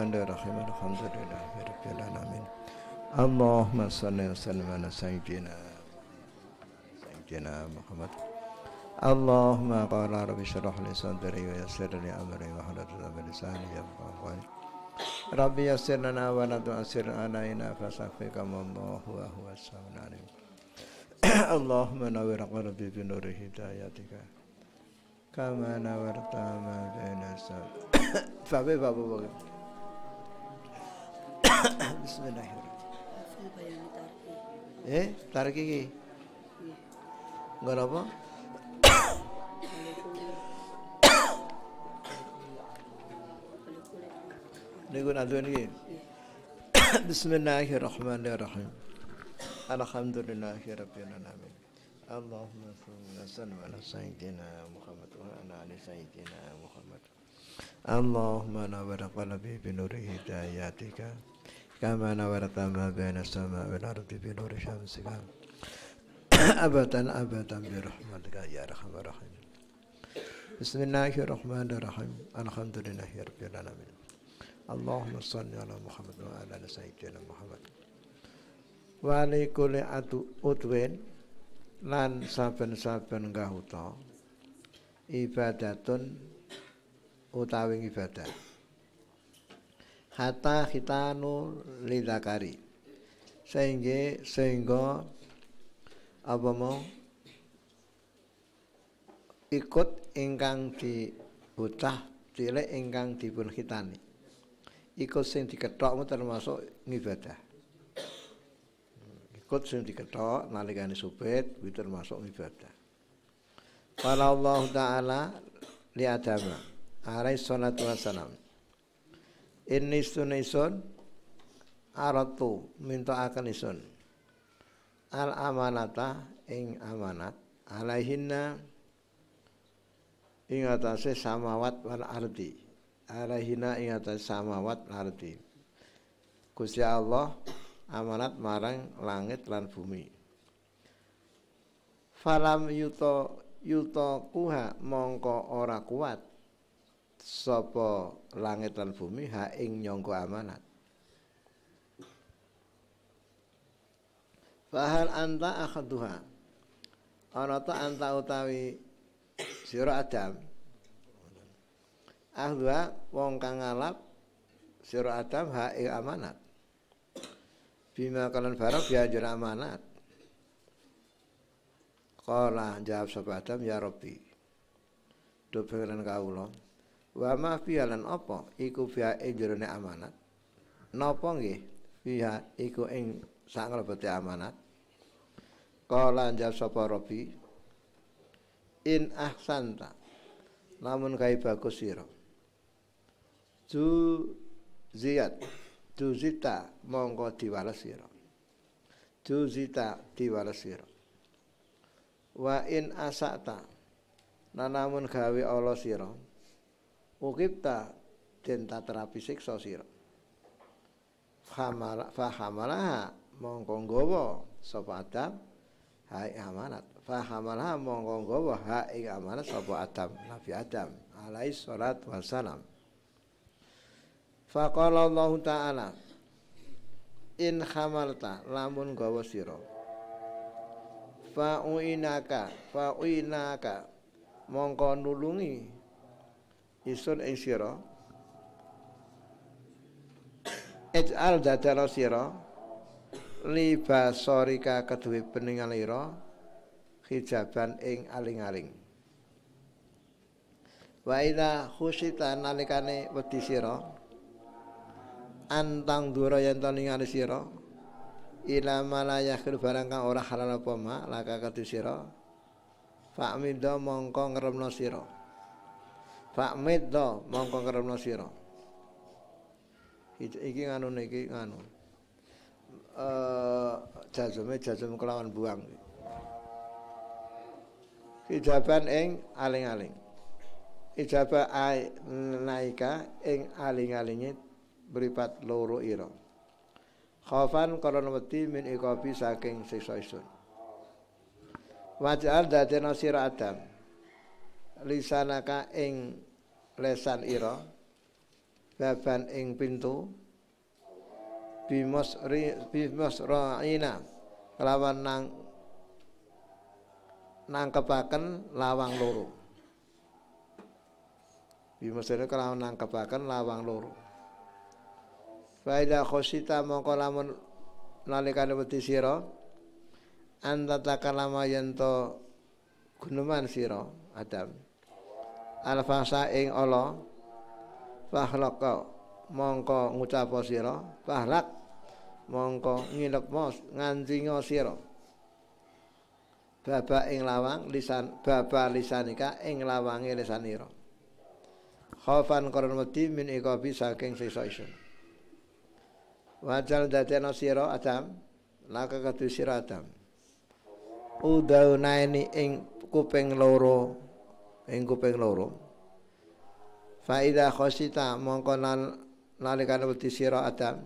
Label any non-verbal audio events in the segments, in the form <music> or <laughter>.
الرحمن الرحيم الحمد لله رب العالمين اللهم صل وسلم على سيدنا سيدنا محمد اللهم قال ربي اشرح لي صدري ويسر لي امري وحل عقدة من لساني يفقهوا قولي ربي يسر لنا ولا تؤثر علينا فسفكم الله وهو السميع العليم اللهم نور قلبي بنور هدايتك كما نورت ما بين السماء ابو بكر <coughs> بسم الله الرحمن الرحيم ايه تاركي غرابه <coughs> نقول أدوني بسم الله الرحمن الرحيم الحمد لله رب العالمين اللهم صل وسلم على سيدنا محمد وعلى آل سيدنا محمد اللهم نور قلبي بنور هدايتك كما نورت ما بين السماء والأرض بنور شمسك <coughs> أبدا أبدا برحمتك يا أرحم الراحمين بسم الله الرحمن الرحيم الحمد لله رب العالمين اللهم صل على محمد وعلى آل سيدنا محمد wali kule atu utwin lan saben-saben kahuta ibadatun utawi ibadah hata khitanu lidakari sehingga sehingga apa mau ikut ingkang di bocah cilik ingkang dipun khitani ikut sing dikethokmu termasuk ngibadah ikut sing diketok nalikane subet itu termasuk ngibadah qala Allah taala li adama alaihi salatu wassalam ini sunisun aratu minta akan isun al amanata ing amanat alaihina ing atase samawat wal ardi alaihina ing atase samawat wal ardi Gusti Allah amanat marang langit lan bumi falam yuto yuto kuha mongko ora kuat sapa langit lan bumi ha ing nyangka amanat Fahal anta akhaduha Ana ta anta utawi sira Adam Ahdua wong kang ngalap sira Adam ha ing amanat Bima kalan farok ya amanat Kala jawab sapa Adam ya Rabbi Do pengeran kawula wa ma fiha lan apa iku fiha ing amanat napa nggih fiha iku ing sak amanat qala jawab sapa rabbi in ahsanta lamun kae bagus sira tu ziyat tu zita monggo diwales sira tu zita diwales sira wa in asata nanamun gawe ala sira ukipta oh, den terapi siksa sira fahamalaha mongko nggawa sapa Adam hai amanat fahamalaha mongko nggawa ha amanat sapa Adam Nabi Adam alaihi salat wassalam faqala Allah taala in hamalta lamun gawa sira fa'uinaka fa'uinaka mongko nulungi Isun ing sira. Ij'al dadala sira li basarika kaduwe peningal ira hijaban ing aling-aling. Wa ila khusita nalikane wedi sira antang dura yen to ningali sira ila malaya khir barang kang ora halal apa ma laka kadu sira fa'mido mongko ngremno sira Fakmid do mongko ngremno sira. Iki nganu niki nganu. Eh jazume jazum kelawan buang. Ijaban ing aling-aling. Ijabah naika ing aling-alinge beripat loro ira. Khofan karena wedi min iqabi saking siksa isun. Wajal dadena sira Adam lisanaka ing lesan ira baban ing pintu bimos bimasraina lawan nang nangkepaken lawang loro bimasri kelawan nangkepaken lawang loro Faida khosita mongko lamun nalikane wedi sira anta takalama yen to guneman sira Adam alfasa ing ala fahlaka mongko ngucap sira fahlak mongko ngilek mos nganti sira baba ing lawang lisan baba lisanika ing lawange lisanira khaufan qarnu wedi min iqabi saking sisa isun wajal dadena sira adam laka kadu sira adam udau naini ing kuping loro ing kuping loro fa idza khasita mongko nalikan wedi sira adam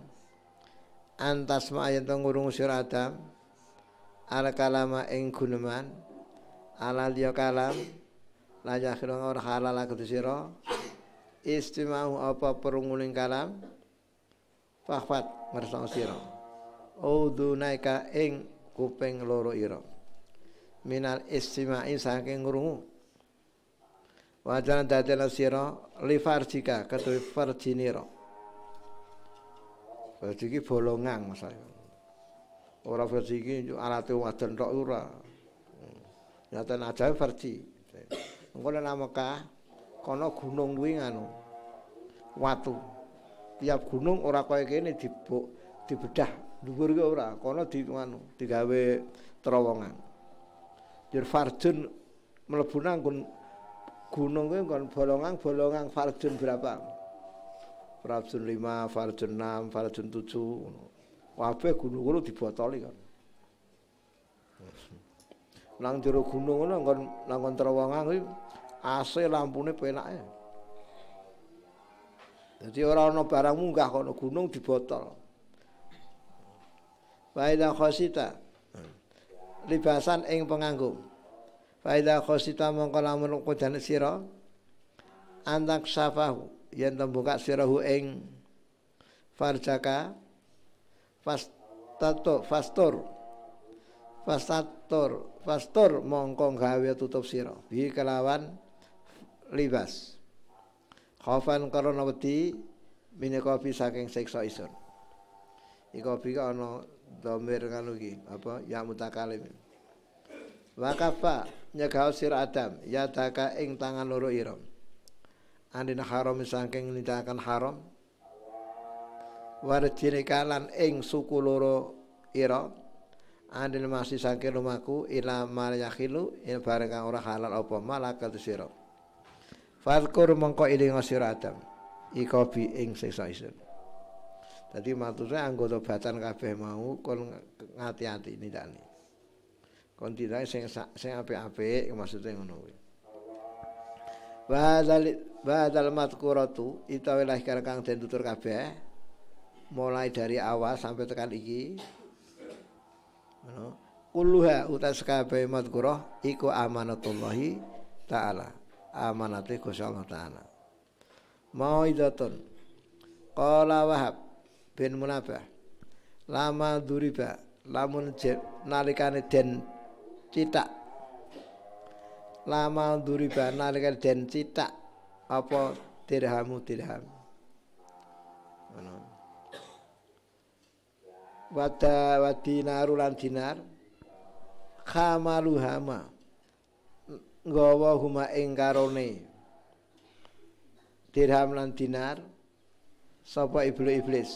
antas ma yen ngurung sira adam al kalama ing guneman alal ya kalam la yakhirun ora halal sira istimau apa perunguling kalam fahfat ngersang sira udunaika ing kuping loro ira minal istimai saking ngrungu wajan dadena sira li farjika kedue farjinira farji iki bolongan maksudku ora farji iki alate wadon tok ora nyatane aja farji engko nang Mekah kono gunung kuwi nganu watu tiap gunung ora kaya kene dibuk dibedah dhuwur ora kono di nganu digawe terowongan jur farjun mlebu nang gunung kuwi kon bolongan-bolongan farjun berapa? Farjun 5, farjun 6, farjun 7 ngono. Kabeh gunung kuwi dibotoli kon. Nang jero gunung ngono kon nang terowongan kuwi AC lampune penake. Dadi ora ana barang munggah kono gunung dibotol. Baida khosita. Libasan ing penganggung. Faida khosita mongko lamun kudan sira antak safahu yen tembuka sirahu ing farjaka fastato fastor, fastator, fastor, mongko gawe tutup sira bi kelawan libas khofan karena wedi mineka fi saking siksa isun iku bi ana domir kanu iki apa ya mutakalim wakafa nyegah sir Adam ya taka ing tangan loro ira andin haram saking nindakaken haram warjine kalan ing suku loro ira andin masih saking lumaku ila maryahilu ing bareng kang ora halal apa malakal sira Fadkur mongko ilinga sir Adam iko bi ing siksa isun Dadi maksudnya anggota batan kabeh mau kon ngati ini tani kon tirae sing sing apik-apik maksude ngono kuwi wa dal matkuratu itawi lahir kang den tutur kabeh mulai dari awal sampai tekan iki ngono kulluha utas kabeh matkurah iku amanatullahi taala amanate Gusti Allah taala mauidatun qala wahab bin munabah lama duriba lamun nalikane den cithak lama duriba nalika den cithak apa dirhamu dirham ngono wada wadinaru lan dinar khamalu hama nggawa huma ing karone dirham lan dinar sapa iblis iblis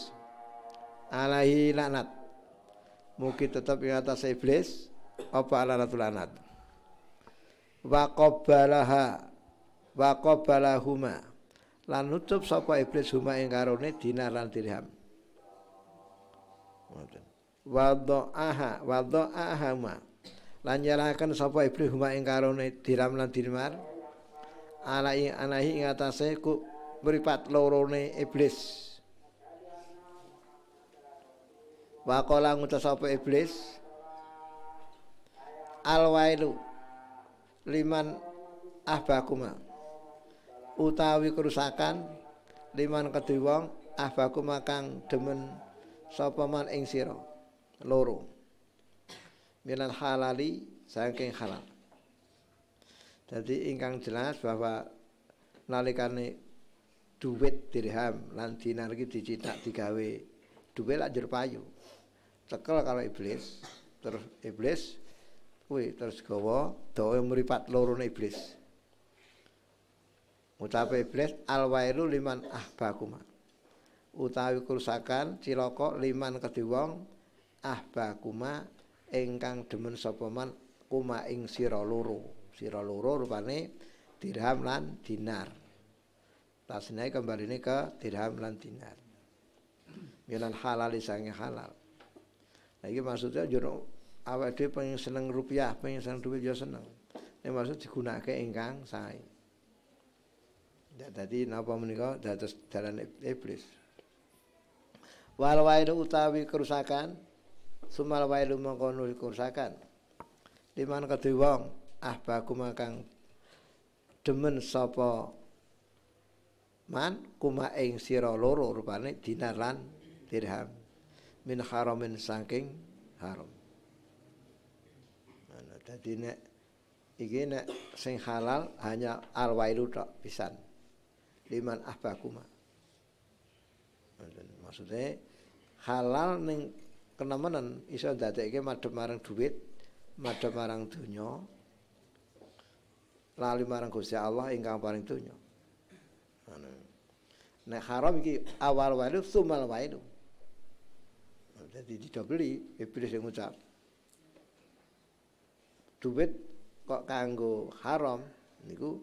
alahi laknat mungkin tetap ing atas iblis apa alanatul anat wa qabbalaha wa qabbalahuma lan nutup sapa iblis huma ing karone dinar lan dirham ngoten wa dha'aha wa lan nyerahaken sapa iblis huma ing karone dirham lan dirmar alai anahi ing atase ku beripat lorone iblis Wakola ngutus sapa iblis alwailu liman ahbakuma utawi kerusakan liman kedhe wong ahbakuma kang demen sapa man ing sira loro minal halali saking halal jadi ingkang jelas bahwa nalikane duit dirham lan dinar iki dicitak digawe duit lak payu cekel kalau iblis terus iblis kuwi terus gawa dawa mripat lorone iblis. Utape iblis alwailu liman ahbakuma. Utawi kerusakan ciloko liman kedhi wong ahbakuma ingkang demen sapa man kuma ing sira loro. Sira loro rupane dirham lan dinar. Tasnai kembali ini ke dirham lan dinar. Minal halal isange halal. Lagi maksudnya juru awak dhewe pengen seneng rupiah, pengen seneng duit ya seneng. Nek maksud digunakake ingkang sae. Ya dadi napa menika dados dalan iblis. Wal wailu utawi kerusakan sumal wailu mongko nuli kerusakan. Liman kedhe wong ahbaku makang demen sapa man kuma ing sira loro rupane dinar lan dirham min haramin saking haram jadi nek iki nek sing halal hanya alwailu tok pisan. Liman ahbakuma. Maksudnya halal ning kenemenen iso ndadekke madhep marang duit, madhep marang donya, lali marang Gusti Allah ingkang paring donya. Nek haram iki awal wailu sumal wailu. Jadi tidak beli, iblis yang ngucap duit kok kanggo haram niku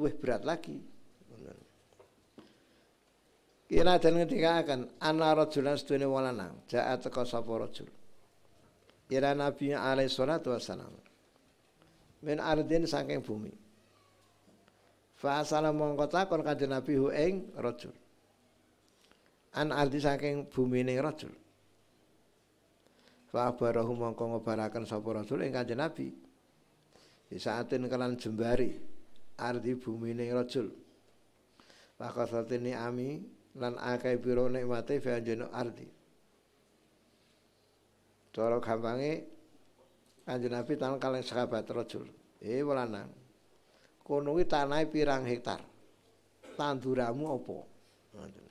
wih berat lagi. Kira ya, dan ketika akan ana rajulan sedune wala lanang, jaa teka sapa rajul. Ira ya, Nabi alaihi salatu wassalam. Min ardin saking bumi. Fa asala mongko takon kanjeng Nabi hu ing An ardi saking bumi ning rajul. Fa barahu mongko ngobaraken sapa rajul ing kanjeng Nabi ini kelan jembari ardi bumi ning rajul. Lakasatini ami lan akai biro nikmate fi anjeno ardi. Cara gampange Kanjeng Nabi tan kaleng sahabat rajul. Eh lanang. Kono kuwi tanahe pirang hektar. Tanduramu apa? Ngoten.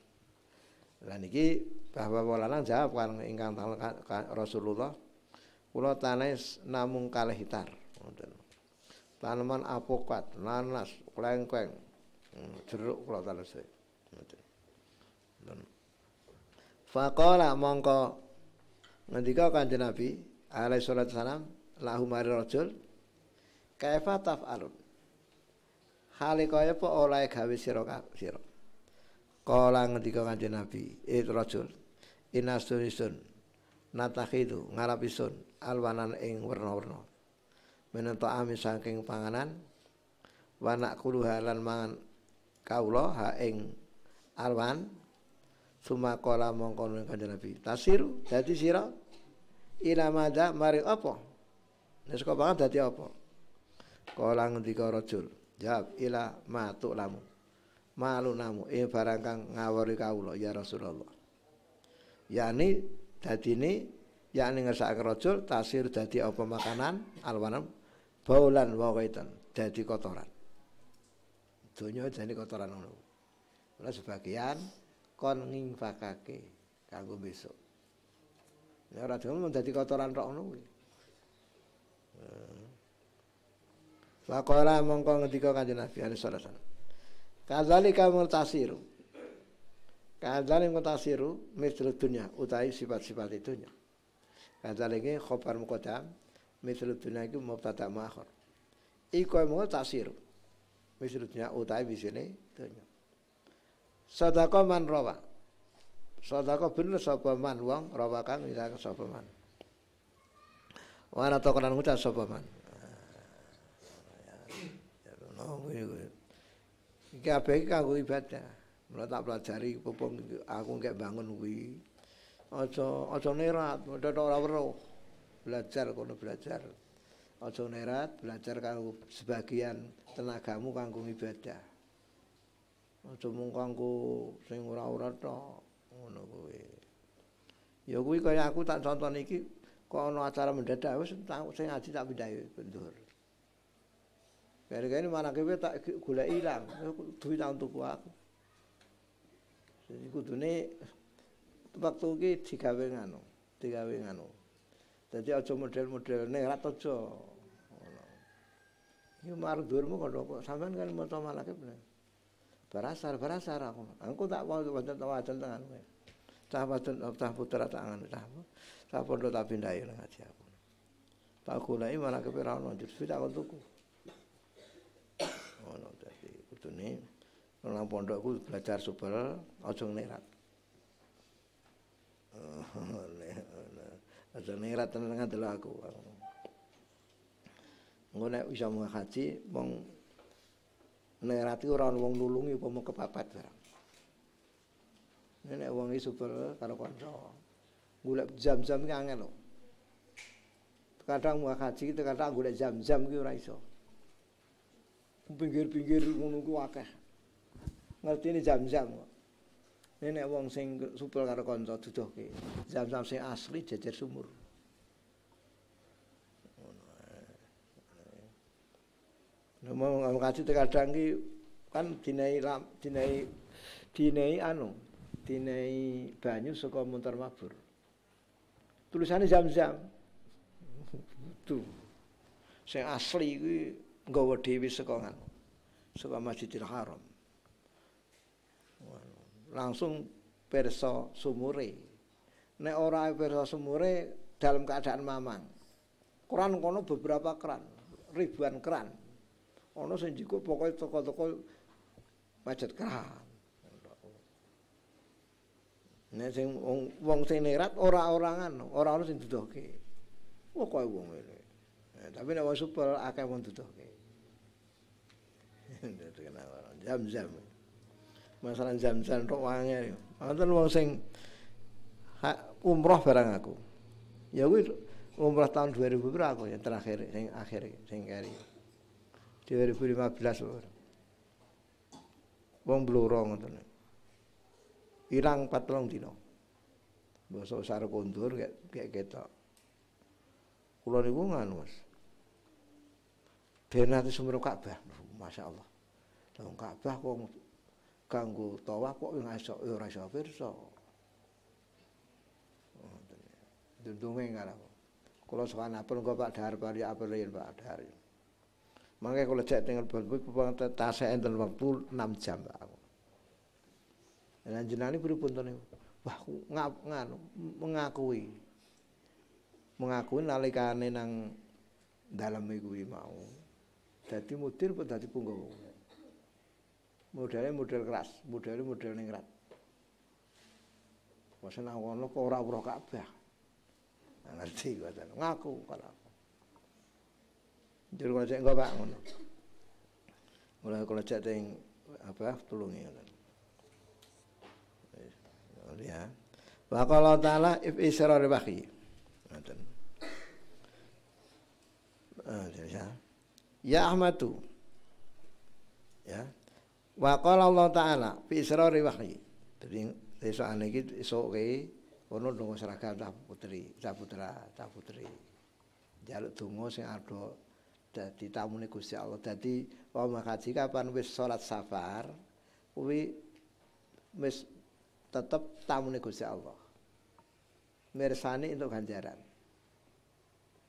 Lah bahwa lanang jawab kan ingkang Rasulullah kula tanahe namung kalih hektar. Ngoten tanaman apokat, nanas, kelengkeng hmm, jeruk kula tanese. Ngoten. Faqala mongko ngendika Kanjeng Nabi alaihi salatu salam lahu mari rajul kaifa taf'alun. Hale po olai oleh gawe sira sira. kola ngendika Kanjeng Nabi, eh rajul inasunisun natakhidu ngarapisun alwanan ing werna-werna minat ami saking panganan wanak naqulu halan mangan kaulo ha ing alwan suma qala mongko kanjeng Nabi tasiru dadi sira ila madha mari apa nek kok pangan dadi apa kala ngendika rajul jawab ila ma lamu malu namu eh barang kang ngawari kaula ya Rasulullah yani ini, yakni ngersakaken rajul tasir dadi apa makanan alwanam baulan wa ghaitan dadi kotoran. Dunia jadi kotoran ngono. Ora sebagian kon fakake kanggo besok. Nek ora donya dadi kotoran tok ngono kuwi. Faqala eh. mongko ngendika Kanjeng Nabi alaihi salatu Kadzalika murtasiru. Kadzalika murtasiru mithlu dunya utawi sifat-sifat dunya. Kadzalika khobar muqaddam mithlu dunya iku mubtada ma'khor iku mau tasir mithlu dunya utahe bisine dunya sadaqa man rawa sadaqa bener sapa man wong rawa kang ngisake sapa man wana to kanan ngucap sapa man Iki kabeh kanggo ibadah. Mula tak pelajari popong aku engke bangun kuwi. Aja aja nerat, ora weruh. belajar kono belajar aja nerat belajar karo sebagian tenagamu kanggo ibadah aja mung kanggo sing ora-ora tok ngono kuwi ya kuwi kaya aku tak contoh iki kok ana acara mendadak wis tak sing ngaji tak pindahi, bendur Gara-gara ini mana kewe tak gula hilang, duit tak untuk aku. Jadi kudu ini waktu ini tiga wengan, tiga wengan. Hmm. Dadi aja model-modelne model ra aja. Ngono. Iki marang dhuwurmu kandha kok sampean kan maca malakib. berasar berasar aku. aku tak wae wonten tawajan tangan tak ya. Cah wajan cah putra tak angan cah. Cah tak pindhahi nang ngaji aku. Tak goleki malah ora lanjut jus tak Oh, tuku. Ngono dadi kudune nang pondokku belajar super aja ngelirat. Oh, <laughs> Aja ini rata dengan aku. Gue nek bisa mau haji, mong nek rati orang wong nulungi apa mau kepapat barang. Nek wong itu super karo konco. Gue jam-jam ini angel loh. Kadang mau haji, kadang gue jam-jam gue iso. Pinggir-pinggir menunggu akeh. Ngerti ini jam-jam kok. nek wong sing supel karo kanca duduhke jam-jam sing asli jejer sumur ngono ae ngaji terkadang ki kan dinai dinai dinai anu dinai banyu saka muntar mabur tulisane jam-jam tuh sing asli kuwi nggawa dewi saka kan saka Masjidil Haram langsung perso sumure. Nek ora perso sumure dalam keadaan mamang. Keran kono beberapa keran, ribuan keran. Ono sing jiku pokoke toko-toko macet keran. Nek sing wong, wong sing nerat ora orangan, ora ono sing duduhke. Pokoke wong ngene. Eh, tapi nek wong super akeh wong duduhke. <laughs> Jam-jam. masalah jam-jam tok wange. Wonten wong sing umroh barang aku. Ya kuwi umroh tahun 2000 berapa aku ya terakhir sing akhir sing kari. 2015 wong bluro ngoten. Ilang 4 dina. Basa usar kondur kayak kayak ketok. Kula niku nganu, Mas. Ben ati Ka'bah. Masya Allah. Tahun Ka'bah kok kanggo tawaf kok ora iso eh, ora iso pirsa. Ngoten. Duntunge karo. Kula sowanipun kok Pak Dahar Pari Apelin Pak Dahar. Mangke kula cek tinggal bon kuwi tasih enten wektu 6 jam Pak. Lan jenengan iki pripun Wah, nganu mengakui. Mengakui nalikane nang daleme kuwi mau. Dadi mudir apa dadi punggawa? Modelnya model keras, modelnya model ningrat. Masa nang ngono kok ora weruh Ka'bah. Nah, ngerti kuwi ngaku kalau aku. Jur kula cek engko Pak ngono. Mulai kula cek teng apa tulungi ngono. Ya. Wa qala ta'ala if israr bahi. Ngoten. Ah, ya. Ya Ahmadu. Ya, Wa qala Allah taala fi israri wahyi. Dadi esokane iki esok kae ono ndonga seragam cah putri, cah putra, cah putri. Jaluk donga sing ada dadi tamune Gusti Allah. Dadi wa makaji kapan wis salat safar kuwi wis tetep tamune Gusti Allah. Mersani untuk ganjaran.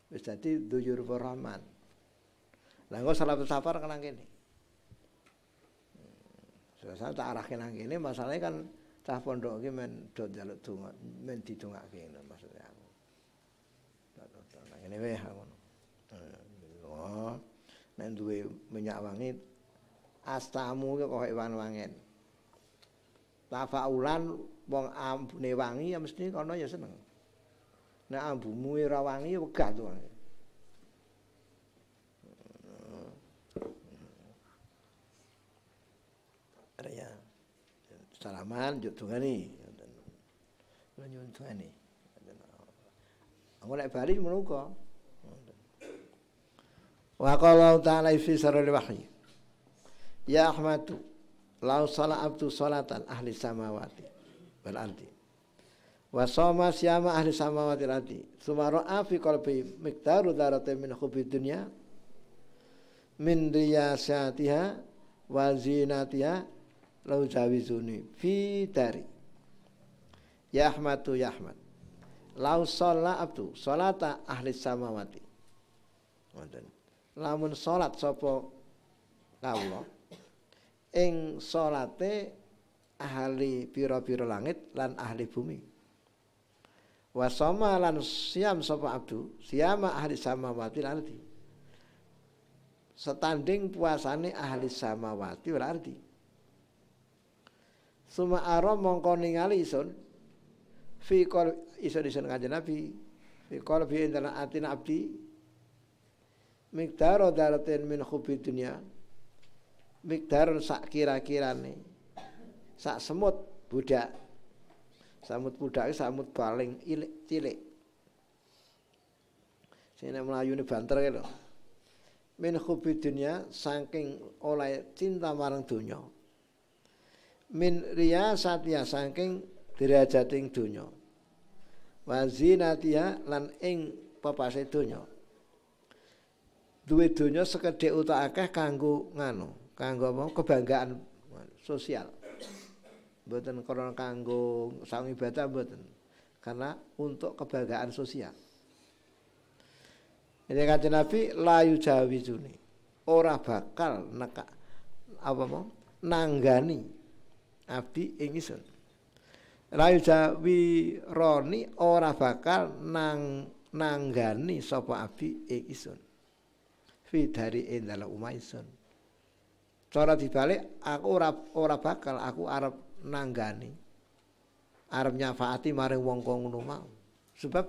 Wis dadi dzuyur Rahman. Lah engko salat safar kenang kene. saya tak arahke nang kene masalahe kan cah pondok iki men do njaluk donga men didongake ngono maksud aku ngene weh ngono eh, oh, nek duwe minyak wangi astamu ke kok iwan wangen tafaulan wong ambune wangi ya mesti kono ya seneng nek ambumu ora wangi ya wegah to salaman juk tungani kula nyuwun tungani aku bali menuka wa qala ta'ala fi sarul wahyi ya ahmadu lau salatu salatan ahli samawati wal ardi wa sama siyama ahli samawati wal ardi thumma ra'a fi qalbi miqdaru daratin min hubbi dunya min riyasatiha wa zinatiha lau jawizuni fi dari ya Ahmad tu ya Ahmad lau sholat abdu sholata ahli samawati lamun sholat sopo kawula ing sholate ahli piro-piro langit lan ahli bumi wasoma lan siam sopo abdu siama ahli samawati lan ardi setanding puasane ahli samawati lan ardi Suma aro mongko ningali isun fi kol isun isun kanjeng Nabi fi kol fi indana atin abdi mikdaro daratin min khubi dunia, mikdaro sak kira-kirane sak semut budak samut budak samut paling ilik cilik sini melayu ini banter gitu min khubi dunia saking oleh cinta marang dunia min riyasatiha saking derajating donya wa zinatiha lan ing papase donya duwe donya sekedhik uta akeh kanggo nganu kanggo apa kebanggaan sosial mboten karena kanggo saung ibadah mboten karena untuk kebanggaan sosial ini kata Nabi layu jawizuni ora bakal neka apa mau nanggani abdi ing ingsun. Rayujawi roni ora bakal nang nanggani sopo abdi ing ingsun. Fi dari endala umah Cora dibalik aku ora ora bakal aku arep nanggani. Arep nyafaati maring wong kang mau. Sebab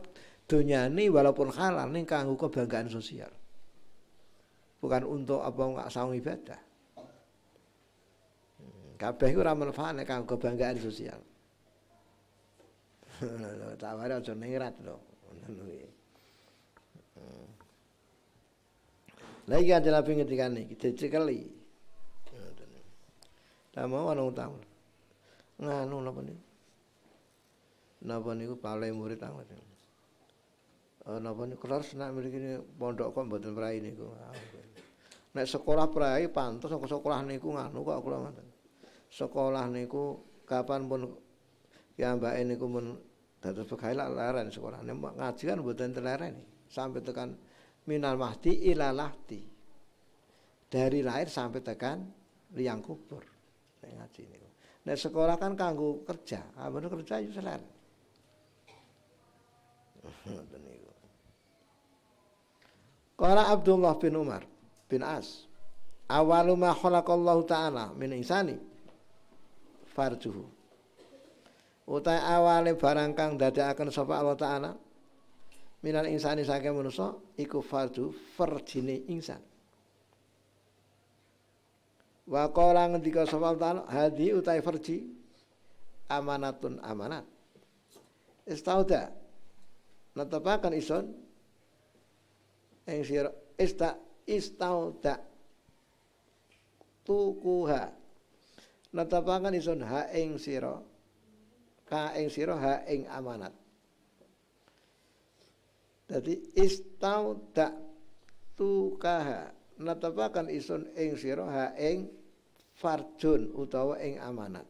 ini walaupun halal ning kanggo kebanggaan sosial. Bukan untuk apa nggak saung ibadah. Kabeh iku ora manfaat nek kanggo kebanggaan sosial. <laughs> Lho, tak wae aja ningrat lho. Ngono kuwi. Hmm. Lah iki ada lapi ngetikane iki dicekeli. Tak mau ana utang. Nganu napa niku? Napa niku paling murid tangan. Oh, napa niku kelas nak mriki pondok kok mboten prai niku. Ah, nek sekolah prai pantes sekolah niku nganu kok kula ngoten sekolah niku kapan pun ini ya niku pun dados pegawai lak leren sekolah nek ngaji kan mboten nih sampai tekan minal mahdi ila lahdi dari lahir sampai tekan liang kubur nek ngaji niku nek sekolah kan kanggu kerja amun ah, kerja yo seleren ngoten Abdullah bin Umar bin As awalu ma khalaqallahu ta'ala min insani farjuhu. utai awale barang kang akan sapa Allah taala minal insani sake manusa iku fardu fardine insan Wa qala ngendika sapa taala hadi utai farji amanatun amanat. Istauda netepaken ison ing sira ista istauda tukuha netapaken isun ha ing sira ka ing sira ha ing amanat dadi istauda tu kaha Natapakan isun ing sira ha ing farjun utawa ing amanat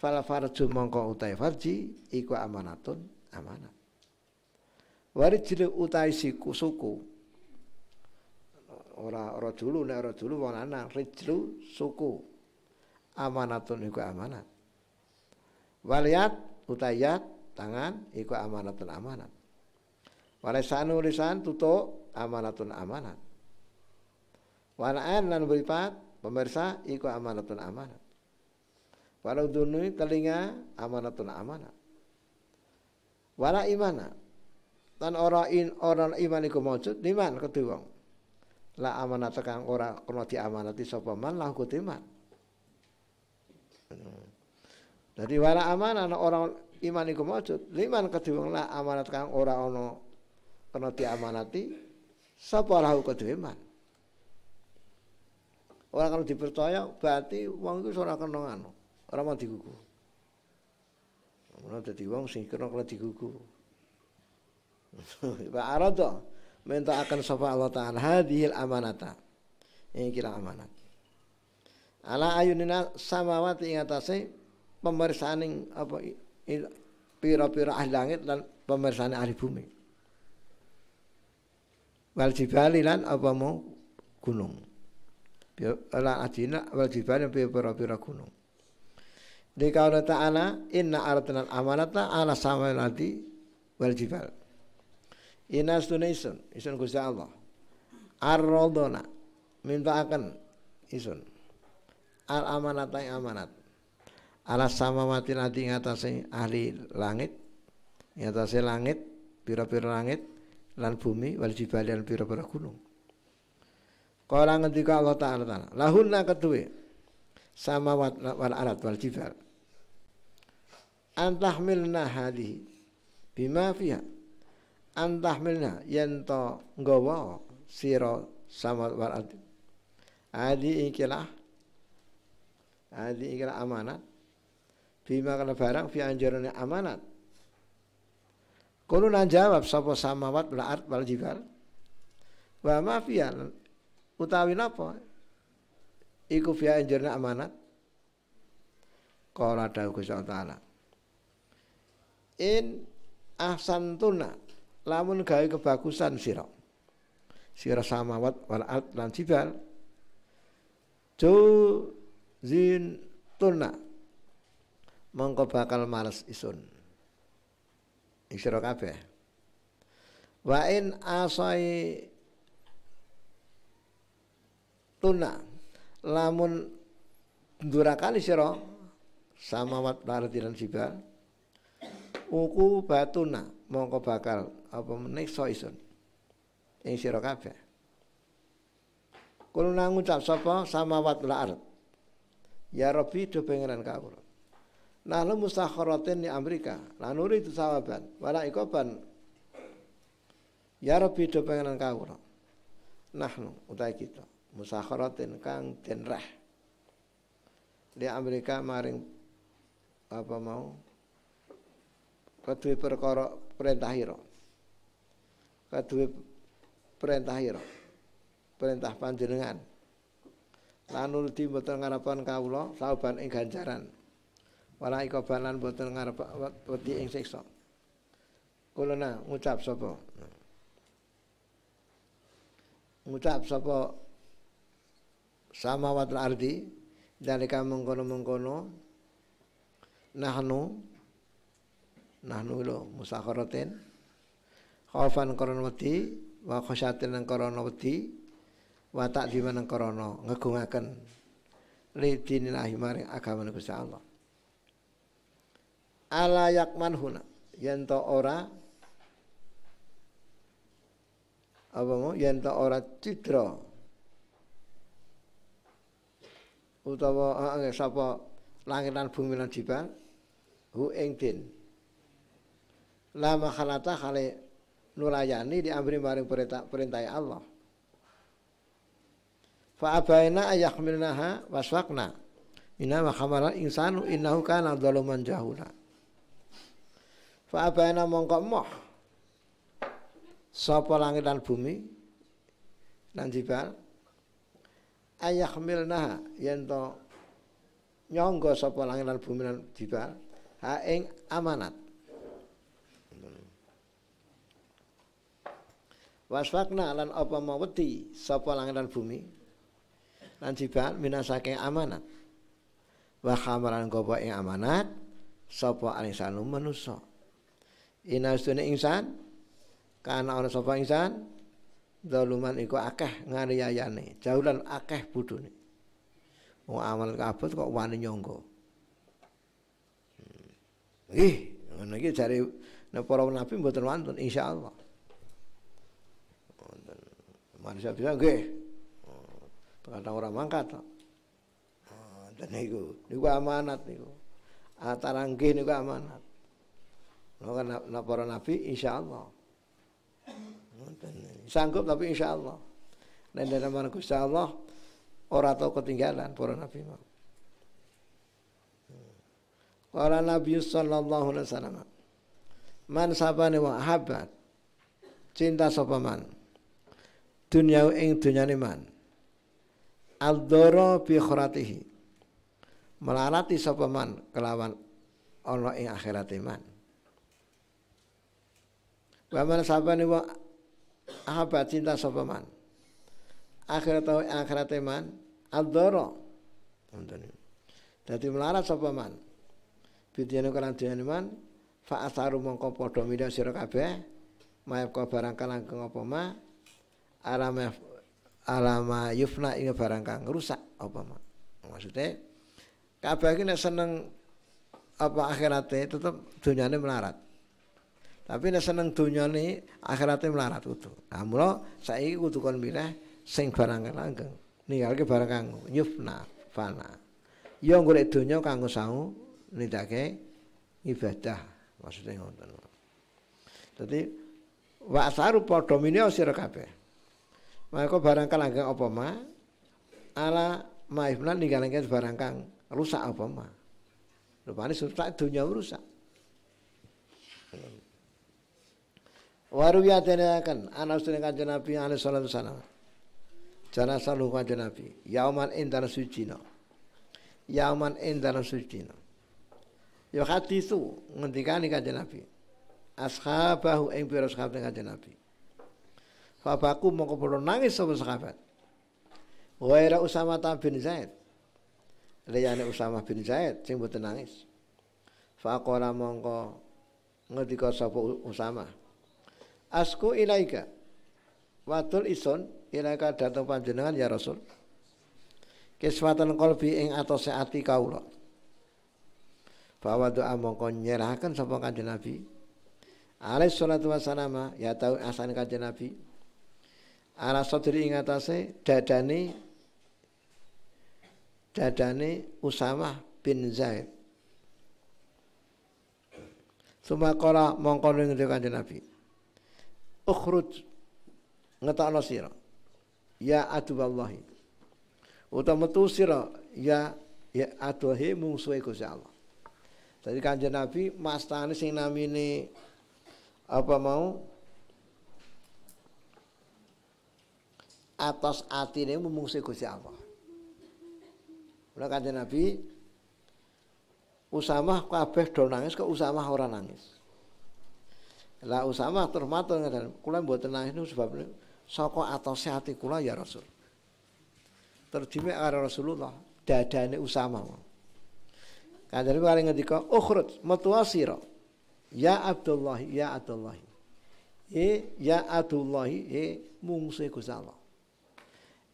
fal farju mongko utai farji iku amanatun amanat warijil utai siku suku ora ora dulu nek ora dulu wong lanang rijlu suku amanatun iku amanat. Waliat utayat tangan iku amanatun amanat. Walisanu lisan tuto amanatun amanat. Wanaan lan beripat pemirsa iku amanatun amanat. Walau dunui telinga amanatun amanat. Wala imana tan ora in ora iman iku maujud liman kedhe wong la amanat kang ora kena diamanati sapa man lahu kutiman dari wala amanah orang iman iku maujud. Liman kedua lah amanat kang ora ono kena diamanati sapa lahu kedua iman. Orang kalau dipercaya berarti wong itu ora kena orang ora mau digugu. Ora dadi wong sing kena kena digugu. Wa <laughs> arada minta akan sapa Allah taala hadhil amanata. Ini kira amanat. Ala ayunina samawati ingatase pemirsaning apa pira-pira ahli langit dan pemersani ahli bumi. Wal jibali lan apa mau gunung. Lan adina wal jibali pira-pira gunung. nata ta'ala inna aratnal amanata ala samawati wal jibal. Inna sunaisun, isun Gusti Allah. Ar-radona minta akan isun. Al amanata amanat alas sama mati nanti ngatasi ahli langit ngatasi langit pira-pira langit lan bumi wal jibali lan pira-pira gunung kala ke Allah taala ta lahunna kedue sama wal alat wal jibal antahmilna hadihi bima fiha antahmilna yento ngawa siro sama wal alat Adi ikilah Adi ikilah amanat Bima karena barang fi anjarone amanat. Kono lan jawab sapa samawat wal ard wal jibal. Wa ma utawi napa? Iku fi anjarone amanat. Qala dawu Gusti Taala. In ahsantuna lamun gawe kebagusan sira. Sira samawat wal ard lan jibal. Jo zin tunna mongko bakal males isun isiro sira kabeh wa in asai tuna lamun durakali isiro sama wat lardilan siba uku batuna mongko bakal apa menikso isun ing sira kabeh kula ngucap sapa sama wat ya rabbi do pengiran kawula Nahnu mustakharatin di Amerika. Nah nuri itu sawaban. Wala ikoban. Ya Rabbi do pengenan kawula. Nahnu utai kita mustakharatin kang den Di Amerika maring apa mau kedua perkara perintah hira. Kedua perintah hira. Perintah panjenengan. Lanul di mboten ngarapan kawula sauban ing ganjaran wala ikobalan boten ngarep wedi ing siksa kulona ngucap sapa ngucap sapa sama watul ardi dalika mengkono-mengkono nahnu nahnu lo musakharatin khaufan karena wedi wa khasyatin karena wedi wa takdiman karena ngegungaken lidinillahi maring agama Gusti Allah ala yakmanhuna yen to ora apa mau yen ora citra utawa heeh sapa langit lan bumi lan jibal hu ing din la makhalata khale nulayani amri maring perintah perintah Allah fa abaina ayakhmilnaha waswaqna inna wa khamala insanu innahu kana zaluman jahula Fa abana mongko moh. Sopo langit dan bumi lan jibal ayah milna yen to nyonggo sapa langit dan bumi lan jibal ha ing amanat. Wasfakna lan apa mau wedi sapa langit dan bumi lan jibal minasake amanat. Wa khamaran gopo ing amanat sapa alinsanu manusa. Inasune insan kana ana sapa insan zaluman iku akeh ngariyayane, jaulan akeh budune. Wong amal kabut kok wani nyangga. Hmm. Ih, ngono iki jare para nabi mboten wonten insyaallah. Wonten. Manusia bisa nggih. Kadang ora mangkat. dan niku, niku amanat niku. Antara nggih niku amanat. Maka nah, para nabi insya Allah. Sanggup tapi insya Allah. Dan nama mana Allah orang tahu ketinggalan para nabi Para Nabi Sallallahu Alaihi Wasallam Man sabani wa habat Cinta man. Dunia ing dunyane man Aldoro bi khuratihi Melarati man Kelawan Allah ing akhirat iman Waman nih wong ahabat cinta sapa man. Akhirat akhirate man adzara. Ngoten. Dadi melarat sapa man. Bidiyane kan diyane man fa asaru mongko padha milih sira kabeh mayap ka barang kalang apa ma alama alama yufna ing barang kang rusak apa ma. Maksudnya kabeh iki nek seneng apa akhirate tetep dunyane melarat. Tapi nek seneng donyane akhirate melarat kudu. Ha nah, mula saiki kudu kon milih sing barang langgeng. Ninggalke barang kanggo nyufna fana. Ya golek donya kanggo sangu nindakake ibadah. Maksudnya ngoten. Dadi wa asaru padha minyo sira kabeh. Maka barang langgeng apa ma ala maifna ninggalake barang kang rusak apa ma. Rupane rusak dunia rusak. Waru Waruyatena kan anas dengan kanjeng Nabi alaihi salam salam. Jenazah lu kanjeng jenapi. yauman ing dalam suci no. Yauman ing dalam suci no. Ya hadis itu ngendikane kanjeng Nabi. Ashabahu ing pira sahabat jenapi. Fa Fabaku mongko padha nangis sama sahabat. Waira Usama bin Zaid. Liyane Usama bin Zaid sing Fa nangis. Faqala mongko ngendika sapa Usama. Asku ilaika. Watul ison ilaika datang panjenengan ya Rasul. Kiswatan kolbi ing atase ati kaulo Bahwa doa mongko nyerahkan sama kanjeng Nabi. Alaih salatu ya tahu asan kanjeng Nabi. Ala sadri ing dadane dadane Usamah bin Zaid. Suma kola mongko ning kanjeng Nabi ukhruj ngetakno sira ya aduwallahi utawa metu sira ya ya aduhe mungsuhe Gusti Allah Jadi kanjeng Nabi mastani sing namine apa mau atas atine memungsi Gusti Allah. Mula kanjeng Nabi Usamah kabeh do nangis kok Usamah ora nangis lah usama tur matur ngeten. Kula mboten nangis niku sebab saka atase ati kula ya Rasul. Terjime karo Rasulullah dadane Usama. Kadare dikau, ngendika ukhruj matuasira. Ya Abdullah, ya Abdullah. E ya Abdullah, e mungsuhe Gusti Allah.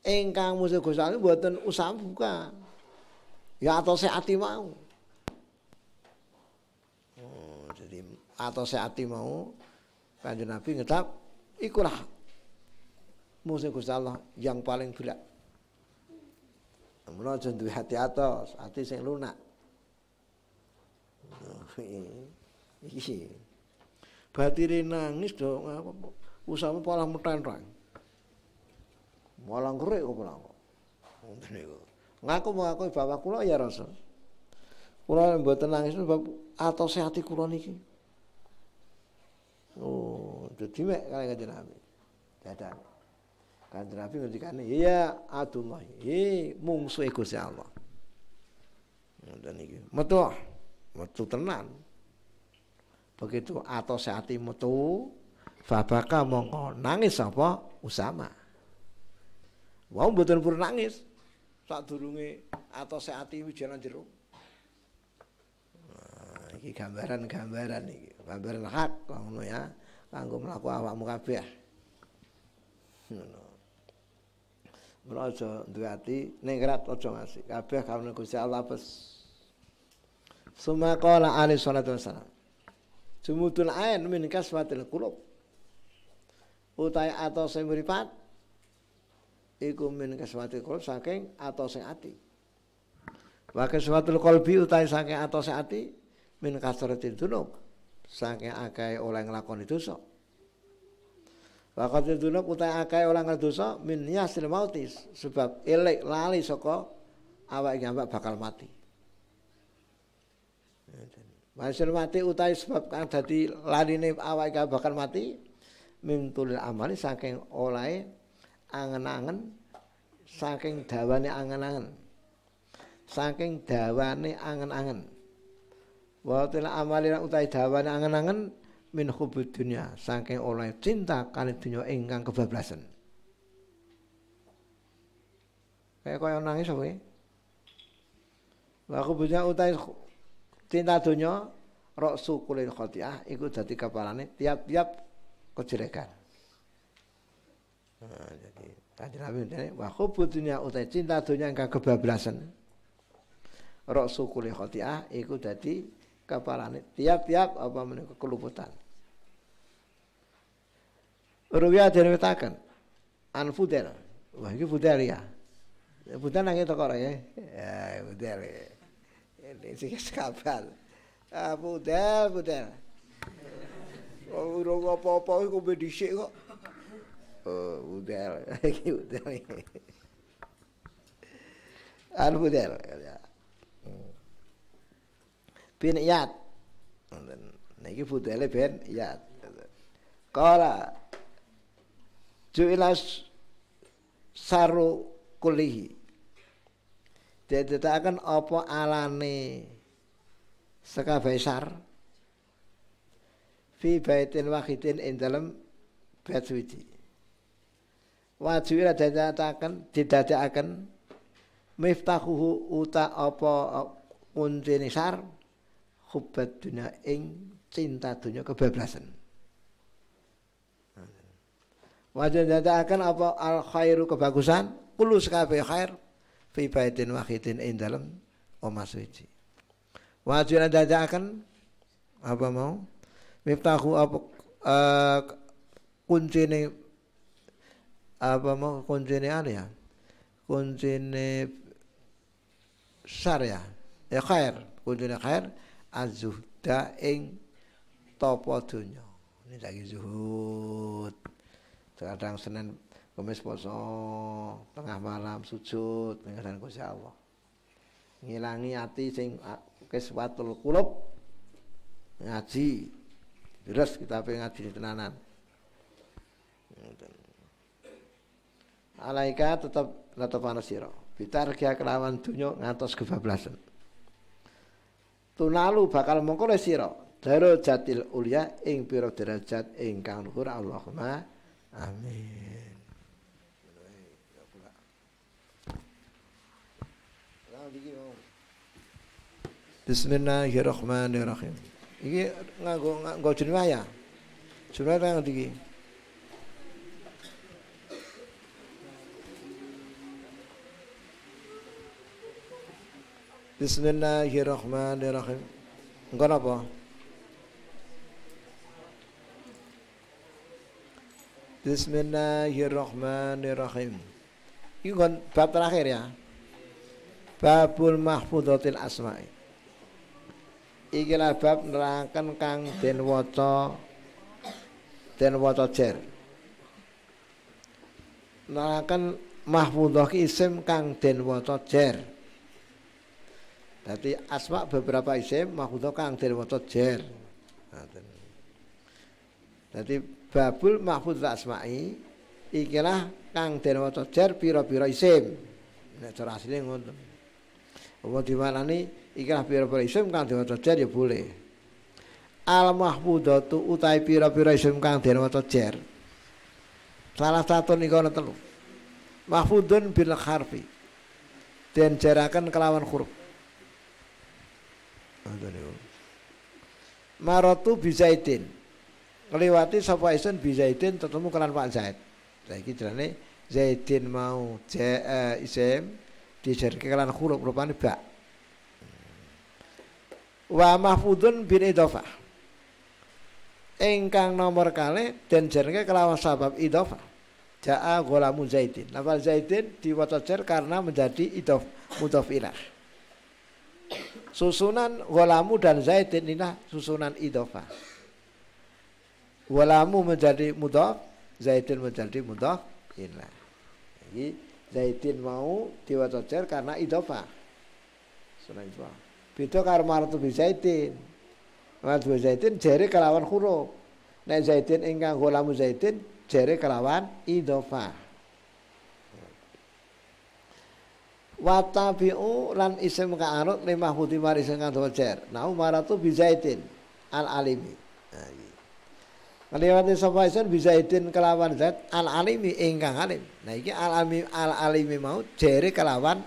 Engkang mungsuhe Gusti Allah mboten Usama bukan. Ya atau ati mau. atau seati mau kanjeng Nabi ngetap ikulah musuh Gusti Allah yang paling belak Mula aja duwe hati atos, hati sing lunak. <laughs> Iki. Batire nangis do ngapa usama pola metentrang. Malang kerik kok Ngaku mau aku bapak kula ya Rasul. Kula mboten nangis sebab sehati ati kula niki. Oh, diwek kali kanjeng Nabi. Dadan. Kanjeng Nabi ngendikane, "Ya adullah, he iya, mungsu Gusti Allah." Dan iki. Metu, metu tenan. Begitu atau sehati metu, fabaka mongko nangis apa Usama. Wau betul pur nangis. Sadurunge atose sehati wijanan jeruk. Nah, iki gambaran-gambaran iki. Kabar hak ngono ya. Kanggo mlaku awakmu kabeh. Ngono. Mula aja duwe ati ningrat aja ngasih. Kabeh kawon Gusti Allah bes. Suma qala alaihi salatu wassalam. Jumudul ain min kaswatil qulub. Utai atau sing mripat iku min kaswatil qulub saking atau sing ati. Wa kaswatul qalbi utai saking atau sing ati min kasratil dzunub saking akai oleh nglakoni dosa itu nuk utai akai oleh nglakoni dosa min yasil mautis sebab elek lali saka awake ngambak bakal mati masih mati utai sebab kang dadi awak awake bakal mati min tulil amali saking oleh angen-angen saking dawane angen-angen saking dawane angen-angen wa tila amalina utai dawane angen-angen min hubud dunya saking oleh cinta kali dunya ingkang kebablasan kayak kaya nangis apa ya wa hubudnya utai cinta dunya rok sukulil khotiah iku dadi kepalane tiap-tiap kejelekan nah, jadi kanjeng Nabi ngene wa hubud dunya utai cinta dunya ingkang kebablasan rok sukulil khotiah ikut dadi kapalane tiap-tiap apa menika keluputan Ruwiyah dene wetaken an fudel. wah iki fudel ya Fudel nang teko ya ya, ya? ya ini sih kapal ah fudel. Fudail Urung apa-apa iku mbe dhisik kok. Oh, fudel. <laughs> Iki Fudail. Al anu ya bin Iyad. Niki budale bin Iyad. Kala Ju'ilas saru kulihi. Didetaken apa alane seka besar. fi baitin wahidin ing dalem bait suci. Wajuira didataken didadekaken miftahuhu uta apa kuncine sar hubat dunia ing cinta dunia kebablasan wajah akan apa al khairu kebagusan Puluh sekali khair fi baitin wahidin ing dalem omah suci wajah akan apa mau miftahu apa uh, eh, ini apa mau kuncine ane ya kuncine syar ya ya khair kuncine khair azuhda ing topo donya ini lagi zuhud terkadang Senin Kamis poso tengah malam sujud dengan Gusti Allah ngilangi hati sing keswatul kulub ngaji terus kita pengen ngaji di tenanan alaika tetap panasiro. bitar kia kelawan dunya ngantos kebablasan tunalu bakal mengko le sira darajatil ulia ing pira derajat ingkang luhur Allahumma amin Bismillahirrahmanirrahim. Iki nganggo nganggo jeneng ya. Jeneng nang iki. Bismillahirrahmanirrahim. Enggak apa? Bismillahirrahmanirrahim. Ini kan bab terakhir ya. Babul mahfudzatil asma'i. Ikilah bab nerangkan kang den waca den waca jer. Nerangkan mahfudzah isim kang den waca jer. Dadi asma beberapa isim makhudha kang dirwaca jer. Ngoten. Dadi babul mahfudz asma'i ikilah kang dirwaca jer piro piro isim. Nek cara asline ngoten. Apa dimaknani ikilah piro piro isim kang diwaca jer ya boleh. Al mahfudatu utai piro piro isim kang diwaca jer. Salah satu niku ana telu. Mahfudun bil harfi. Dan jarakan kelawan huruf. Marotu bizaidin. lewati sapa isun bizaidin ketemu kelan Pak Zaid. Saiki jenenge Zaidin mau ja'a e, isim dijarke kelan huruf rupane ba. Wa mahfudun bin idhofah. Engkang nomor kali dan jarke kelawan sabab idhofah. Ja'a gulamu Zaidin. Nafal Zaidin diwatajar karena menjadi idhof mudhof ilah. Susunan walamu dan zaid inilah susunan idofa. Walamu menjadi mudof, zaidin menjadi mudof inilah. Jadi zaidin mau diwacocer karena idhofah. Sunan idhofah. Beda karo martubi zaidin. Martubi zaidin jere kelawan huruf. Nah zaidin ingkang golamu zaidin jere kelawan idofa. Wata watabi'u lan isim ka'arut lima huti marisin kang dojer nau umaratu bizaitin al alimi Ngeliwati nah, iya. sapa isim bizaidin kelawan zat al alimi ingkang alim nah ini al alimi al alimi mau jere kelawan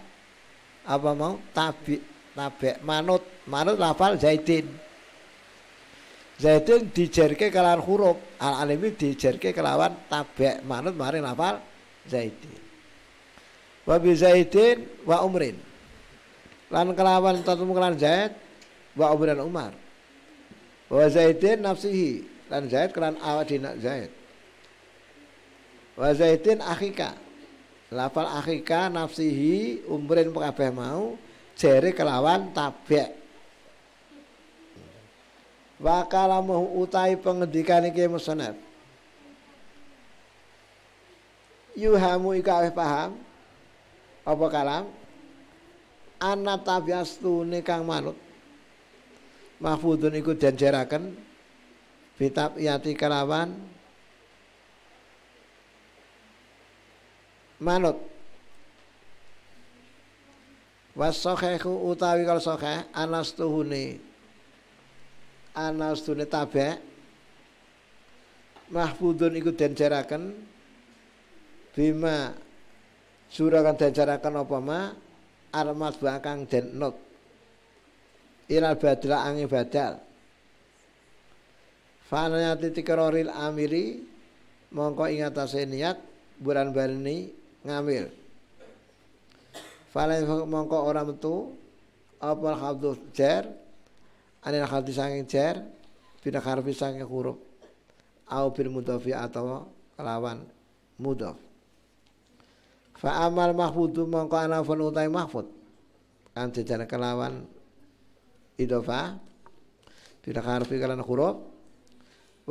apa mau tabi tabe manut manut lafal zaidin Zaidin dijerke kelawan huruf al alimi dijerke kelawan tabe manut maring lafal zaidin wa bi zaidin wa umrin lan kelawan tatumu kelan zaid wa umran umar wa zaidin nafsihi lan zaid kelan awak dina zaid wa zaidin akhika lafal akhika nafsihi umrin kabeh mau jere kelawan tabek wa kalamuhu utai pengendikan iki musnad yuhamu ika paham apa kalam ana tabiastune kang manut mahfudun iku janjeraken fitab yati kelawan manut wasohehu utawi kalau soheh anastuhune anastune tabe mahfudun iku janjeraken bima Surah dan carakan apa ma armat bakang den not. Ilal badla angin badal. Fananya roril amiri mongko ingatase niat buran bani ngamil. Falain mongko orang itu apal khabdu jer anil khabdi sangin jer bina harfi sangin huruf au bil mudofi atau kelawan mudof. Fa amal mahfudu mongko alafun utai mahfud. Kan secara kelawan idofa Bila harfi kalan huruf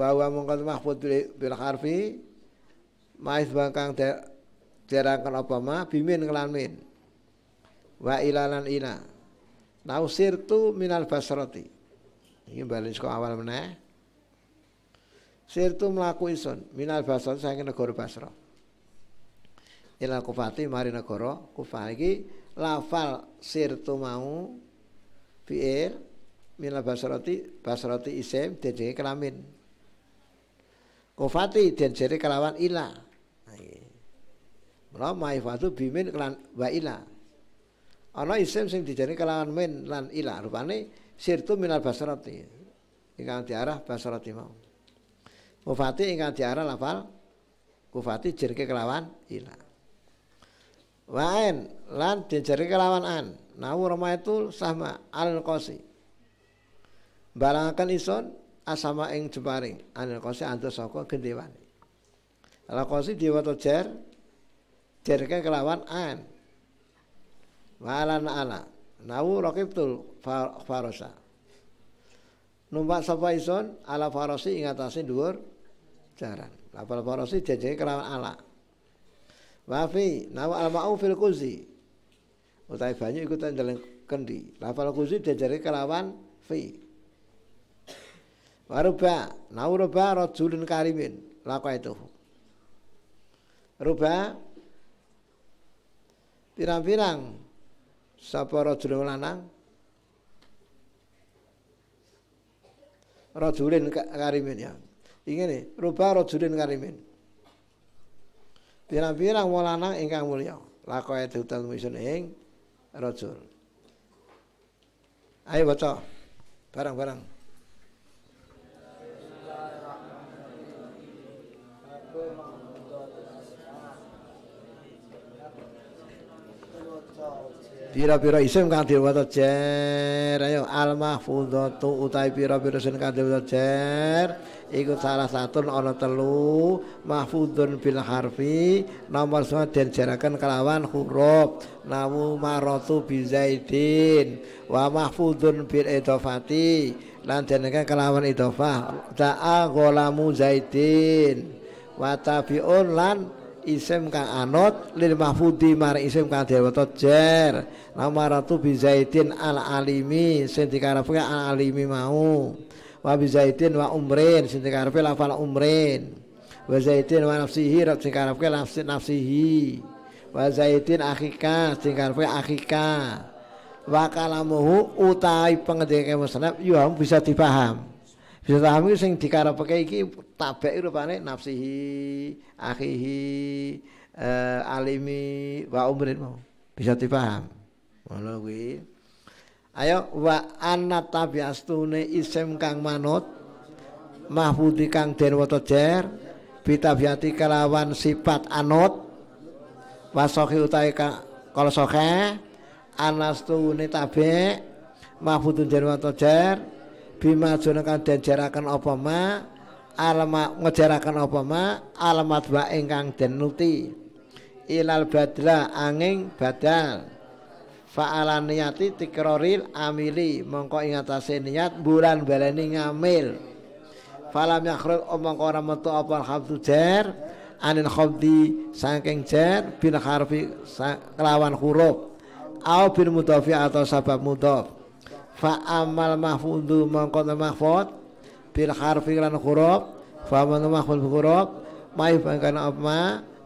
wa huwa mongko mahfud bil harfi Maiz bangkang jarakan apa ma bimin kelan min wa ilalan ina nausir tu minal basrati ini balik ke awal meneh sirtu melaku isun minal basrati ingin negara basrah ila kufati mari negara kufah iki lafal sirtu mau fi'il mila basrati basrati isim dadi kelamin kufati den jere kelawan ila nah, iya. mula maifatu bimin kelan wa ila ana isim sing dijeni kelawan min lan ila rupane sirtu minal basrati ingkang diarah basrati mau kufati ingkang diarah lafal kufati jerke kelawan ila Wain lan dijeri kelawan an. Nawu itu sama al kosi. Barangkan ison asama ing jebaring anil kosi antar soko gendewani. Al kosi diwato jer jerke kelawan an. Walan ala nawu rakibtul farosa. Numpak sapa ison ala farosi ingatasi dhuwur jaran. Lapal farosi jejere kelawan ala. Wafi nawa al ma'u fil kuzi. Utai banyu ikutan jalan kendi. Lafal kuzi diajari kelawan fi. Waruba nau ruba rojulun karimin laku itu. Ruba pirang-pirang sapa rojulun lanang rojulin karimin ya. Ini nih, ruba rojulin karimin. pirang-pirang wong ingkang mulya lakoe dhutan misun ing rajul ayo baca bareng-bareng pira-pira isim kang diwaca jer ayo al mahfudzatu utai pira-pira sing kang diwaca jer iku salah satun ana telu Mahfudun bil harfi nomor sama den jerakan kelawan huruf Namu maratu bi zaidin wa mahfudun bil idafati lan jenenge kelawan idafah ta'a ghulamu zaidin wa tabi'un lan isim kang anut lil mahfudi mar isim kang dewata jer namaratu bi zaidin al alimi sing dikarepke al alimi mau wa bi zaidin wa umrin sing dikarepe lafal umrin wa zaidin wa nafsihi rab sing nafsi nafsihi wa zaidin akhika sing dikarepe akhika wa kalamuhu utai pengendike musnad yo ya bisa dipaham Jadi sing dikarepake iki tabeke rupane nafsihi akhihi eh, alimi wa umrin Bisa dipaham. Ngono kuwi. Ayo wa anna tabiastune isim kang manut mahfudi kang den woto jer bitabiati kelawan sifat anut wasohi utai kala kalau sohe anastune tabe mahfudun den woto jer bima junakan dan jarakan apa ma alamat ngejarakan apa ma alamat wa ingkang den nuti ilal badla angin badal fa'ala niyati tikroril amili mongko ingatasi niat bulan baleni ngamil falam yakhrul omong oh, ora metu apa alhamdu jar anil khabdi sangking jar bin harfi kelawan huruf au bin atau sabab mudof fa amal mahfudu mangkon mahfud bil harfi lan huruf fa man mahfud huruf maif kana apa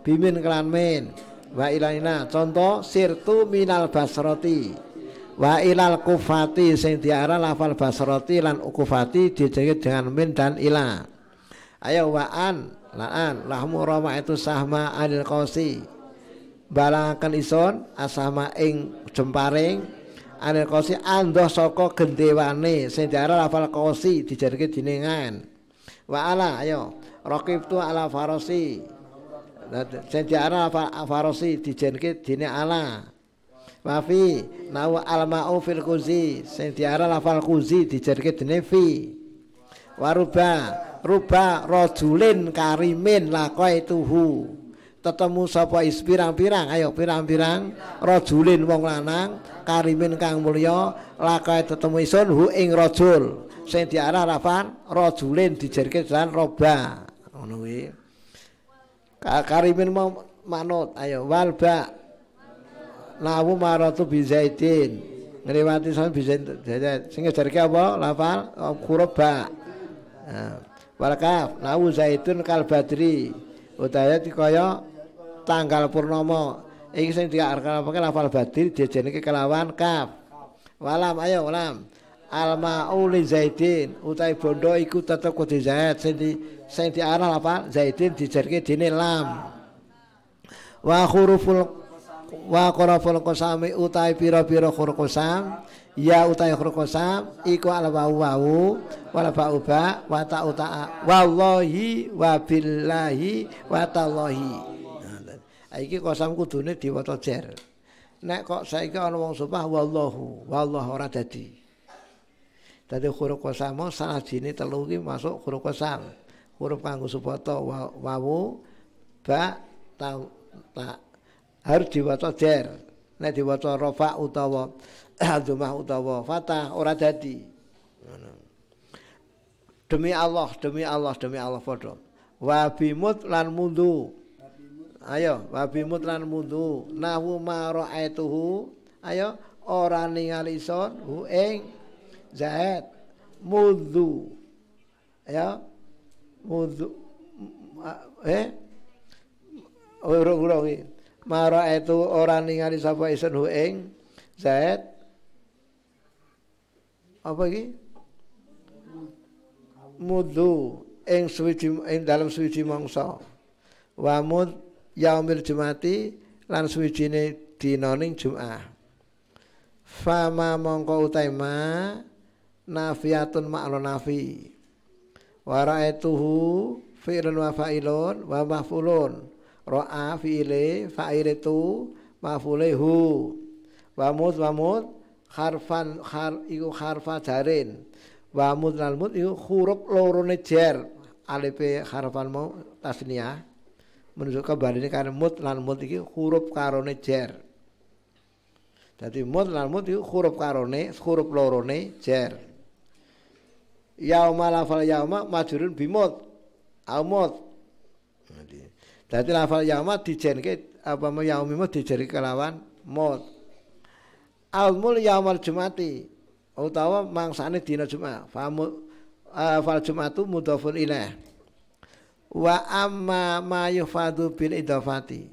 bimin kelan min wa ilaina contoh sirtu minal basroti wa ilal kufati sing diarah lafal basroti lan kufati dijaga dengan min dan ila ayo waan laan lahmu rama itu sahma anil qausi balakan ison asama ing jemparing anil kosi andoh soko gendewane sing lafal kosi dijarke jenengan wa ala ayo rokib tu ala farosi lafal farosi dijarke dene ala Wafi nawa alma'u fil kuzi sing lafal kuzi dijarke dene fi waruba ruba rajulin karimin tuhu tetemu sapa is pirang-pirang ayo pirang-pirang rajulin wong lanang karimin kang mulya lakae tetemu isun hu ing rajul sing diarah rafan rajulin dijerke jalan roba ngono kuwi karimin mau manut ayo walba lawu maratu bizaidin ngriwati sampe bizaidin sing dijerke apa lafal oh, kurba nah, Walakaf lawu zaitun kal badri utawa kaya tanggal purnomo iki sing diarkan apa lafal batin dijenenge kelawan kaf walam ayo walam alma uli zaidin utai bondo iku tetep kudu zaid sing di sing diarah apa zaidin dijerke dene lam wa khuruful wa qaraful qasami utai piro pira qurqasam ya utai qurqasam iku al wau wau wala ba uba wa ta uta wallahi wa billahi wa tallahi iki kosam kudune diwaca jer nek kok saiki ana wong sumpah wallahu wallahu ora dadi dadi huruf kosamo salajine telu iki masuk huruf kosam huruf kanggo supoto wawu ba ta, ta harus diwaca jer nek diwaca rafa utawa dzumah <clears throat> utawa fatah ora dadi demi Allah demi Allah demi Allah padha wa bimut lan mundu Ayo, wabi mutlan mundu nahu ma ra'aituhu. Ayo, ora ningali son hu ing Zaid mundu. Ya. Mundu eh urung-urung iki. Mara itu ora ningali sapa isun hu ing Zaid apa iki? Mudu ing suwiji ing dalam suwiji mangsa. Wa mud yaumil jumati lan suwijine dinaning Jumat. Fama mongko utaima nafiyatun ma'lo nafi. Waraituhu fi'lun wa fa'ilun wa roa Ra'a fi'ile fa'ilitu mafulehu. Wamut wamut harfan har iku harfa jarin. Wamut lan iku huruf loro jar. Alife harfan mau menusuk ini karena mut lan mut iki huruf karone jer. jadi mut lan mut itu huruf karone, huruf lorone jer. Yauma lafal yauma majurun bimut. Amut. jadi lafal yauma dijenke apa mau yaumi mut dijeri kelawan mut. Almul yaumal jumati utawa mangsane dina Jumat. mut uh, eh, fal Jumatu mudhafun ilaih wa amma ma yufadu bil idofati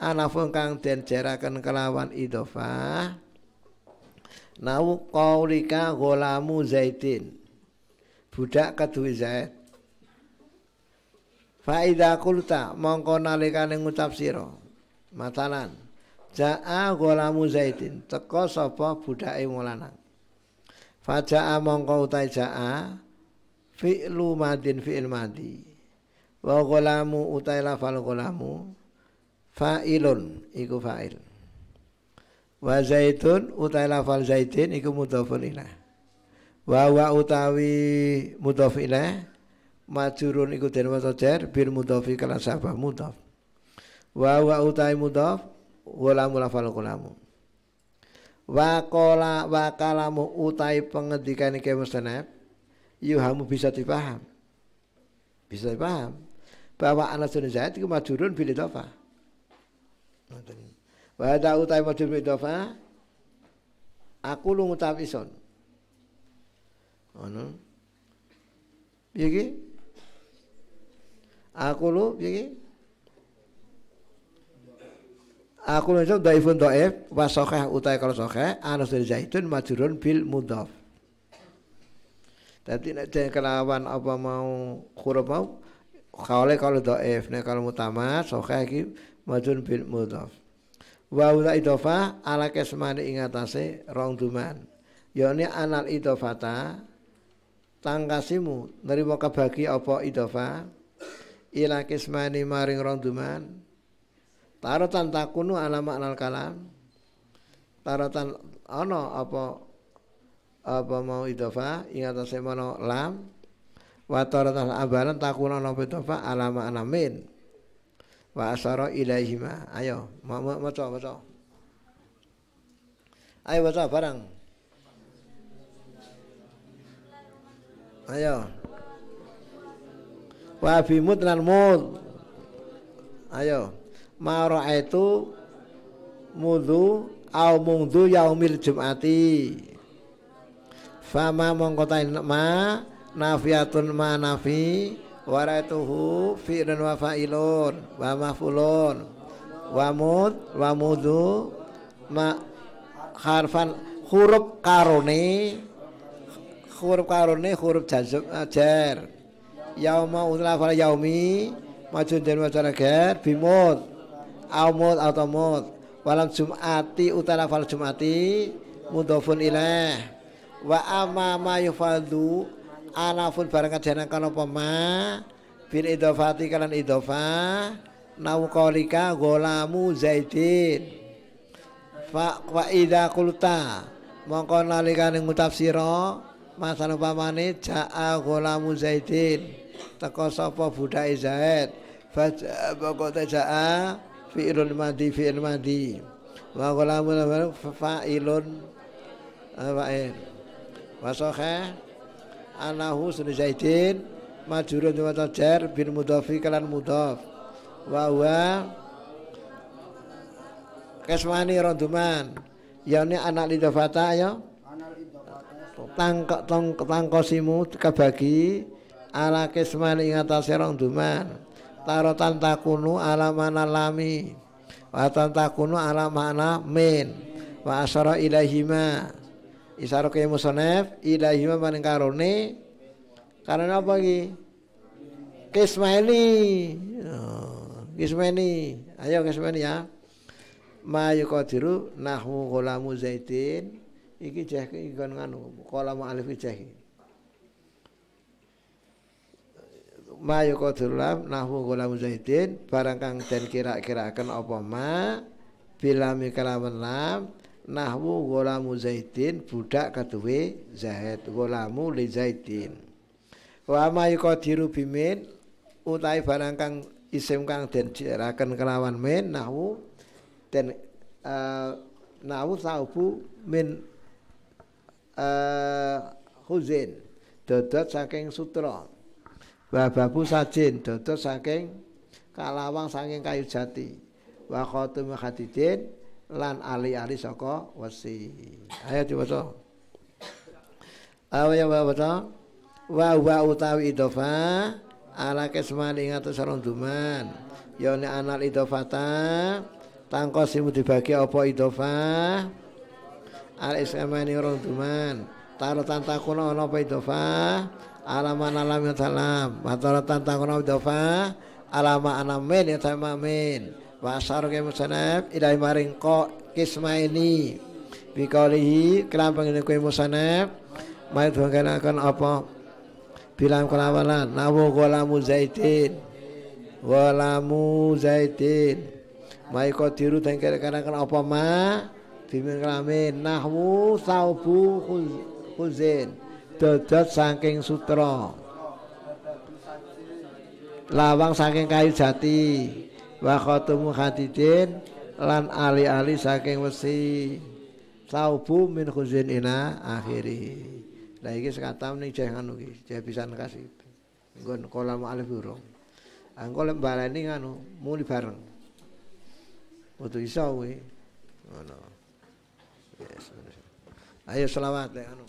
anafun kang den jeraken kelawan idofah nau rika golamu zaitin, budak kedua zait. Faida kulta mongko nalikane ngucap siro Matalan. Jaa golamu zaitin, teko sapa budake wong lanang. Fajaa mongko utai jaa fi'lu madin fi'il ilmadi wa ghulamu utai lafal ghulamu fa'ilun iku fa'il wa zaitun utai lafal zaitin iku mudhafun ilah wa wa utawi mudhaf ilah majurun iku den waca jar bil mudhafi kala sabah mudhaf wa wa utai mudhaf ghulamu lafal ghulamu wa qala wa kalamu utai pengendikan iki yuhamu bisa dipaham bisa dipaham bahwa Anas bin Zaid iku majrurun bil idhofah. Wa ta utai majurun bil idhofah aku lu ngucap ison. Ngono. Piye iki? Aku lu piye iki? Aku lu itu daifun daif wa sahih utai kalau sahih Anas bin Zaidun majurun bil mudhaf. Tapi nek kelawan apa mau huruf mau Kaule kalau doif, nah kalau mutama, sokai lagi majun bil mudaf. Wa ula idofa ala kesmani ingatase rong duman. Yoni ya anal idofata tangkasimu nerima kebagi apa idofa ila kesmani maring rong duman. Tarotan takunu ala maknal kalam. Tarotan ono apa apa mau idofa ingatase mono lam wa taratal abalan takuna napa itu tofa alama alamin wa asara ilaihima ayo maca maca ayo maca barang ayo wa fi mutlan mud ayo ma raaitu mudhu au mungdu yaumil jumati fama mongkotain ma nafiyatun ma nafi waraituhu fi'lun wa fa'ilun wa maf'ulun wa mud wa mudu ma harfan huruf karuni huruf karuni huruf jazm ajar eh, yauma utla fal yaumi majun dan wajah agar bimut au mut atau mut walam jumati utara fal jumati mudofun ilah wa amama yufadu anafun bareng kajian kan apa ma bin idofati kalan idofa naukolika gulamu zaidin fa wa ida kulta mongko nalika ning mutafsira masan upamane jaa gulamu zaidin teko sapa budak zaid fa boko jaa fi'lun madi fi'l madi wa golamu fa'ilun apa eh anahu sunu zaidin majurun wa tajar bin mudhafi kalan mudhaf wa huwa kasmani ronduman ya anak lidafata ya tangkok tongkok tangkosimu kabagi ala kesmani ingatasi ronduman tarotan takunu ala mana lami wa takunu ala mana min wa asara ilahima Isaro kaya musonef hima maning karone karena apa oh, ya. ki? Kismeni. kismeni. Ayo kismeni ya. Ma yuqadiru nahmu kolamu zaitin Iki cek iki kan nganu kolamu alif cek Ma yuqadiru nahwu kolamu zaitin barang kang ten kira kira apa ma bila mikalaman lam nahwu mu zaitin budak katuwe zaid mu li zaitin wa ma yuqadiru bimin utai barang kang isim kang den dieraken kelawan min nahwu den uh, nahwu saubu min uh, eh, huzin dodot saking sutra wa babu sajin dodot saking kalawang saking kayu jati wa khatum hadidin lan ali-ali saka wesi. Ayo diwaca. Awaya wa wa wa wa utawi idofa ala kesman ingat sarung duman yone anal idofata tangko simu dibagi apa idofa ala kesman ingat duman taro tanta kuno ono apa idofa ala alam yang salam matara tanta kuno idofa alama anamin yang salam amin Wasar ke musanab ilai maring kok ini Bikolihi kelam pengenai kue musanab Mait akan apa Bilam kelawalan Nawu golamu zaitin Golamu zaitin Maiko diru dan kira apa ma Bimin kelamin Nahwu saubu khuzin Dodot saking sutra Lawang saking kayu jati wa khatumu hadidin lan ali-ali saking wesi saubu min khuzin ina akhiri nah ini sekatam ini jahe nganu jahe bisa ngasih ngon kolam ma'alif burung angkol mbala ini nganu muli bareng butuh isau ini ngono ayo selamat